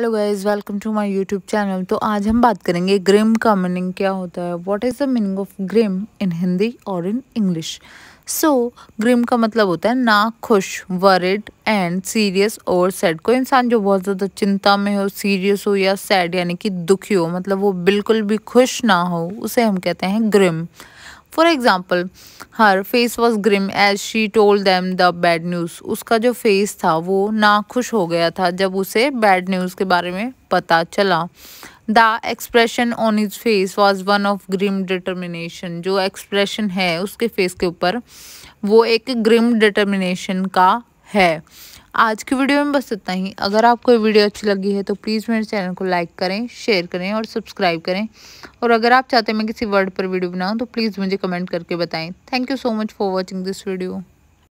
hello guys welcome to my YouTube channel तो आज हम बात करेंगे ग्रिम का मीनिंग क्या होता है what is the meaning of grim in Hindi और इन इंग्लिश सो ग्रिम का मतलब होता है ना खुश वरिड एंड सीरियस और सैड कोई इंसान जो बहुत ज़्यादा चिंता में हो सीरियस हो या सैड यानी कि दुखी हो मतलब वो बिल्कुल भी खुश ना हो उसे हम कहते हैं grim for example her face was grim as she told them the bad news उसका जो फेस था वो नाखुश हो गया था जब उसे बैड न्यूज़ के बारे में पता चला the expression on his face was one of grim determination जो एक्सप्रेशन है उसके फेस के ऊपर वो एक ग्रिम डिटर्मिनेशन का है आज की वीडियो में बस इतना ही अगर आपको वीडियो अच्छी लगी है तो प्लीज़ मेरे चैनल को लाइक करें शेयर करें और सब्सक्राइब करें और अगर आप चाहते हैं मैं किसी वर्ड पर वीडियो बनाऊँ तो प्लीज़ मुझे कमेंट करके बताएं thank you so much for watching this video